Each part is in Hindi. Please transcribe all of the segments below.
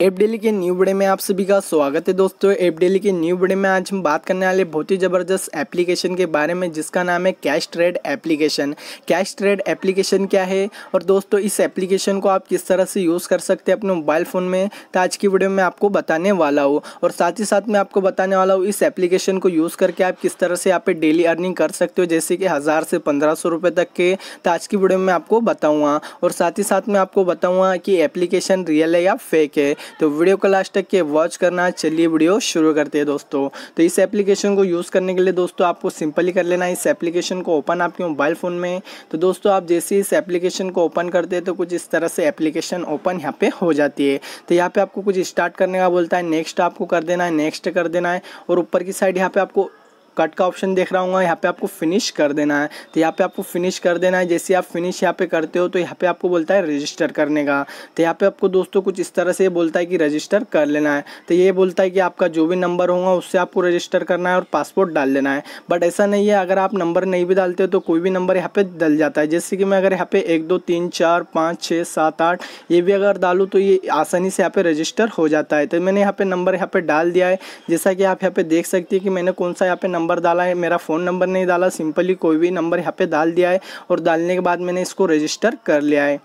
एप डेली के न्यू बड़े में आप सभी का स्वागत है दोस्तों एप डेली के न्यू बड़े में आज हम बात करने वाले बहुत ही ज़बरदस्त एप्लीकेशन के बारे में जिसका नाम है cash trade application cash trade application क्या है और दोस्तों इस एप्लीकेशन को आप किस तरह से यूज़ कर सकते हैं अपने मोबाइल फ़ोन में तो आज की वीडियो में आपको बताने वाला हूँ और साथ ही साथ मैं आपको बताने वाला हूँ इस एप्लीकेशन को यूज़ करके आप किस तरह से यहाँ पर डेली अर्निंग कर सकते हो जैसे कि हज़ार से पंद्रह सौ रुपये तक के तो आज की वीडियो में आपको बताऊँगा और साथ ही साथ मैं आपको बताऊँगा कि एप्लीकेशन रियल है या फेक है तो वीडियो को लास्ट तक के वॉच करना चलिए वीडियो शुरू करते हैं दोस्तों तो इस एप्लीकेशन को यूज़ करने के लिए दोस्तों आपको सिंपली कर लेना इस एप्लीकेशन को ओपन आपके मोबाइल फ़ोन में तो दोस्तों आप जैसे इस एप्लीकेशन को ओपन करते हैं तो कुछ इस तरह से एप्लीकेशन ओपन यहाँ पे हो जाती है तो यहाँ पे आपको कुछ स्टार्ट करने का बोलता है नेक्स्ट आपको कर देना है नेक्स्ट कर देना है और ऊपर की साइड यहाँ पे आपको कट का ऑप्शन देख रहा हूँ यहाँ पे आपको फिनिश कर देना है तो यहाँ पे आपको फिनिश कर देना है जैसे आप फिनिश यहाँ पे करते हो तो यहाँ पे आपको बोलता है रजिस्टर करने का तो यहाँ पे आपको दोस्तों कुछ इस तरह से ये बोलता है कि रजिस्टर कर लेना है तो ये बोलता है कि आपका जो भी नंबर होगा उससे आपको रजिस्टर करना है और पासपोर्ट डाल लेना है बट ऐसा नहीं है अगर आप नंबर नहीं भी डालते हो तो कोई भी नंबर यहाँ पे डल जाता है जैसे कि मैं अगर यहाँ पे एक दो तीन चार पाँच छः सात आठ ये भी अगर डालूँ तो ये आसानी से यहाँ पे रजिस्टर हो जाता है तो मैंने यहाँ पे नंबर यहाँ पे डाल दिया है जैसा कि आप यहाँ पे देख सकती है कि मैंने कौन सा यहाँ पे नंबर नंबर डाला है मेरा फ़ोन नंबर नहीं डाला सिंपली कोई भी नंबर यहाँ पे डाल दिया है और डालने के बाद मैंने इसको रजिस्टर कर लिया है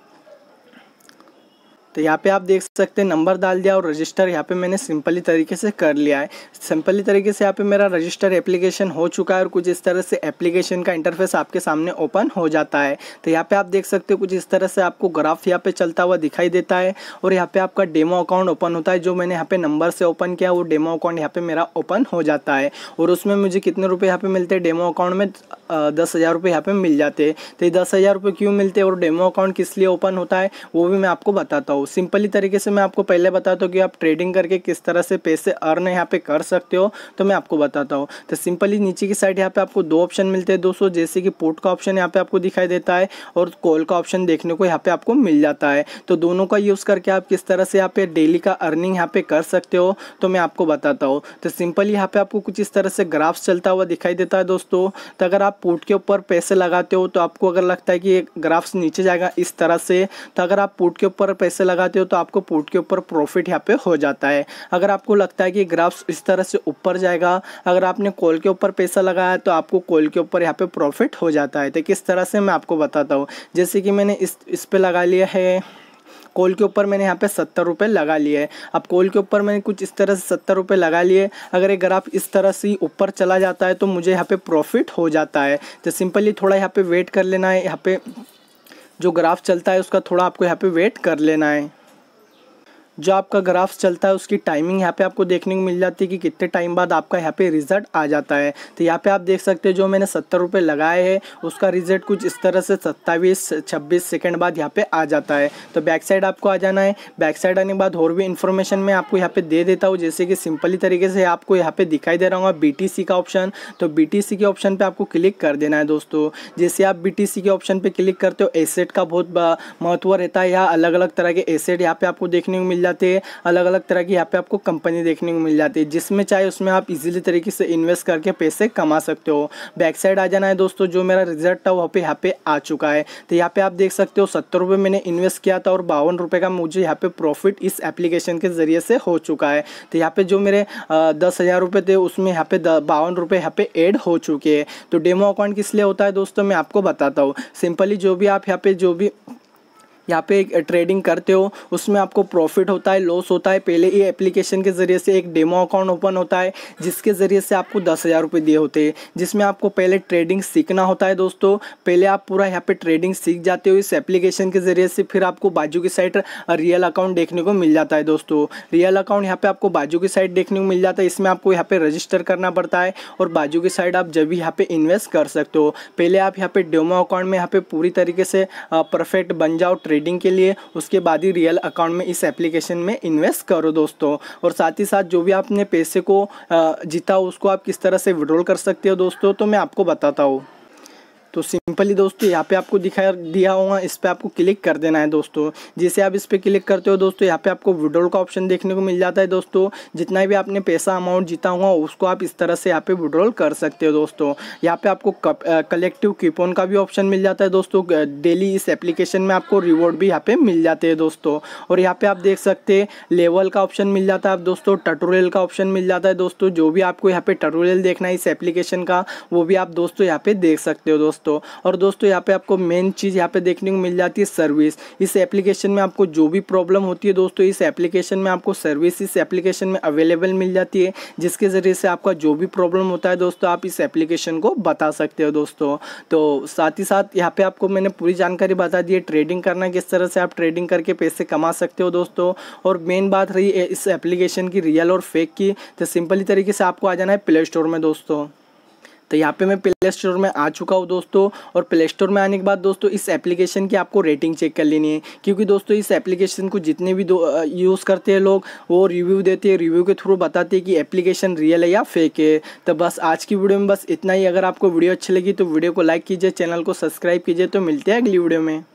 तो यहाँ पे आप देख सकते हैं नंबर डाल दिया और रजिस्टर यहाँ पे मैंने सिंपली तरीके से कर लिया है सिंपली तरीके से यहाँ पे मेरा रजिस्टर एप्लीकेशन हो चुका है और कुछ इस तरह से एप्लीकेशन का इंटरफेस आपके सामने ओपन हो जाता है तो यहाँ पे आप देख सकते हो कुछ इस तरह से आपको ग्राफ यहाँ पे चलता हुआ दिखाई देता है और यहाँ पे आपका डेमो अकाउंट ओपन होता है जो मैंने यहाँ पे नंबर से ओपन किया वो डेमो अकाउंट यहाँ पे मेरा ओपन हो जाता है और उसमें मुझे कितने रुपये यहाँ पे मिलते हैं डेमो अकाउंट में दस हज़ार रुपये यहाँ पर मिल जाते हैं तो ये दस हज़ार रुपये क्यों मिलते हैं और डेमो अकाउंट किस लिए ओपन होता है वो भी मैं आपको बताता हूँ सिंपली तरीके से मैं आपको पहले बताता हूँ कि आप ट्रेडिंग करके किस तरह से पैसे अर्न यहाँ पे कर सकते हो तो मैं आपको बताता हूँ तो सिंपली नीचे की साइड यहाँ पे आपको दो ऑप्शन मिलते हैं दोस्तों जैसे कि पोर्ट का ऑप्शन यहाँ पे आपको दिखाई देता है और कॉल का ऑप्शन देखने को यहाँ पे आपको मिल जाता है तो दोनों का यूज़ करके आप किस तरह से यहाँ पे डेली का अर्निंग यहाँ पे कर सकते हो तो मैं आपको बताता हूँ तो सिंपली यहाँ पे आपको कुछ इस तरह से ग्राफ्स चलता हुआ दिखाई देता है दोस्तों तो अगर आप सपोर्ट के ऊपर पैसे लगाते हो तो आपको अगर लगता है कि ग्राफ्स नीचे जाएगा इस तरह से तो अगर आप पुट के ऊपर पैसे लगाते हो तो आपको पुट के ऊपर प्रॉफिट यहाँ पे हो जाता है अगर आपको लगता है कि ग्राफ्स इस तरह से ऊपर जाएगा अगर आपने कॉल के ऊपर पैसा लगाया तो आपको कॉल के ऊपर यहाँ पे प्रॉफिट हो जाता है तो किस तरह से मैं आपको बताता हूँ जैसे कि मैंने इस इस पर लगा लिया है कॉल के ऊपर मैंने यहाँ पे सत्तर रुपये लगा लिए है अब कॉल के ऊपर मैंने कुछ इस तरह से सत्तर रुपये लगा लिए अगर ये ग्राफ इस तरह से ऊपर चला जाता है तो मुझे यहाँ पे प्रॉफिट हो जाता है तो सिंपली थोड़ा यहाँ पे वेट कर लेना है यहाँ पे जो ग्राफ चलता है उसका थोड़ा आपको यहाँ पे वेट कर लेना है जो आपका ग्राफ्स चलता है उसकी टाइमिंग यहाँ पे आपको देखने को मिल जाती है कि कितने टाइम बाद आपका यहाँ पे रिजल्ट आ जाता है तो यहाँ पे आप देख सकते हैं जो मैंने सत्तर रुपये लगाए हैं उसका रिजल्ट कुछ इस तरह से सत्ताईस छब्बीस सेकेंड बाद यहाँ पे आ जाता है तो बैक साइड आपको आ जाना है बैक साइड आने के बाद और भी इन्फॉर्मेशन मैं आपको यहाँ पे दे देता हूँ जैसे कि सिंपली तरीके से आपको यहाँ पर दिखाई दे रहा हूँ बी का ऑप्शन तो बी के ऑप्शन पर आपको क्लिक कर देना है दोस्तों जैसे आप बी के ऑप्शन पर क्लिक करते हो एसेट का बहुत महत्व रहता है यहाँ अलग अलग तरह के एसेट यहाँ पे आपको देखने को मिल जाते हैं अलग अलग तरह की यहाँ पे आपको कंपनी देखने को मिल जाती है जिसमें चाहे उसमें आप इजीली तरीके से इन्वेस्ट करके पैसे कमा सकते हो बैक साइड आ जाना है दोस्तों जो मेरा रिजल्ट था वहाँ पे यहाँ पे आ चुका है तो यहाँ पे आप देख सकते हो सत्तर रुपये मैंने इन्वेस्ट किया था और बावन रुपये का मुझे यहाँ पे प्रॉफिट इस एप्लीकेशन के ज़रिए से हो चुका है तो यहाँ पे जो मेरे दस हज़ार थे उसमें यहाँ पे बावन रुपये यहाँ पे एड हो चुके हैं तो डेमो अकाउंट किस लिए होता है दोस्तों मैं आपको बताता हूँ सिंपली जो भी आप यहाँ पे जो भी यहाँ पे ट्रेडिंग करते हो उसमें आपको प्रॉफिट होता है लॉस होता है पहले ये एप्लीकेशन के ज़रिए से एक डेमो अकाउंट ओपन होता है जिसके ज़रिए से आपको दस हज़ार रुपये दिए होते हैं जिसमें आपको पहले ट्रेडिंग सीखना होता है दोस्तों पहले आप पूरा यहाँ पे ट्रेडिंग सीख जाते हो इस एप्लीकेशन के ज़रिए से फिर आपको बाजू की साइड रियल अकाउंट देखने को मिल जाता है दोस्तों रियल अकाउंट यहाँ पर आपको बाजू की साइड देखने को मिल जाता है इसमें आपको यहाँ पर रजिस्टर करना पड़ता है और बाजू की साइड आप जब भी यहाँ पर इन्वेस्ट कर सकते हो पहले आप यहाँ पर डेमो अकाउंट में यहाँ पर पूरी तरीके से परफेक्ट बन जाओ ट्रेडिंग के लिए उसके बाद ही रियल अकाउंट में इस एप्लीकेशन में इन्वेस्ट करो दोस्तों और साथ ही साथ जो भी आपने पैसे को जीता उसको आप किस तरह से विड्रॉल कर सकते हो दोस्तों तो मैं आपको बताता हूँ तो सिंपली दोस्तों यहाँ पे आपको दिखाया दिया होगा इस पर आपको क्लिक कर देना है दोस्तों जैसे आप इस पर क्लिक करते हो दोस्तों यहाँ पे आपको विड्रोल का ऑप्शन देखने को मिल जाता है दोस्तों जितना भी आपने पैसा अमाउंट जीता हुआ उसको आप इस तरह से यहाँ पे विड्रोल कर सकते हो दोस्तों यहाँ पे आपको कलेक्टिव कीपोन का भी ऑप्शन मिल जाता है दोस्तों डेली इस एप्लीकेशन में आपको रिवॉर्ड भी यहाँ पे मिल जाते हैं दोस्तों और यहाँ पे आप देख सकते हैं लेवल का ऑप्शन मिल जाता है आप दोस्तों टटोरियल का ऑप्शन मिल जाता है दोस्तों जो भी आपको यहाँ पे टटोरियल देखना है इस एप्लीकेशन का वो भी आप दोस्तों यहाँ पे देख सकते हो दोस्तों दोस्तों और दोस्तों यहाँ पे आपको मेन चीज़ यहाँ पे देखने को मिल जाती है सर्विस इस एप्लीकेशन में आपको जो भी प्रॉब्लम होती है दोस्तों इस एप्लीकेशन में आपको सर्विस इस एप्लीकेशन में अवेलेबल मिल जाती है जिसके ज़रिए से आपका जो भी प्रॉब्लम होता है दोस्तों आप इस एप्लीकेशन को बता सकते हो दोस्तों तो साथ ही साथ यहाँ पर आपको मैंने पूरी जानकारी बता दी है ट्रेडिंग करना किस तरह से आप ट्रेडिंग करके पैसे कमा सकते हो दोस्तों और मेन बात रही इस एप्लीकेशन की रियल और फेक की तो सिंपली तरीके से आपको आ जाना है प्ले स्टोर में दोस्तों तो यहाँ पे मैं प्ले स्टोर में आ चुका हूँ दोस्तों और प्ले स्टोर में आने के बाद दोस्तों इस एप्लीकेशन की आपको रेटिंग चेक कर लेनी है क्योंकि दोस्तों इस एप्लीकेशन को जितने भी यूज़ करते हैं लोग वो रिव्यू देते हैं रिव्यू के थ्रू बताते हैं कि एप्लीकेशन रियल है या फेक है तो बस आज की वीडियो में बस इतना ही अगर आपको वीडियो अच्छी लगी तो वीडियो को लाइक कीजिए चैनल को सब्सक्राइब कीजिए तो मिलते हैं अगली वीडियो में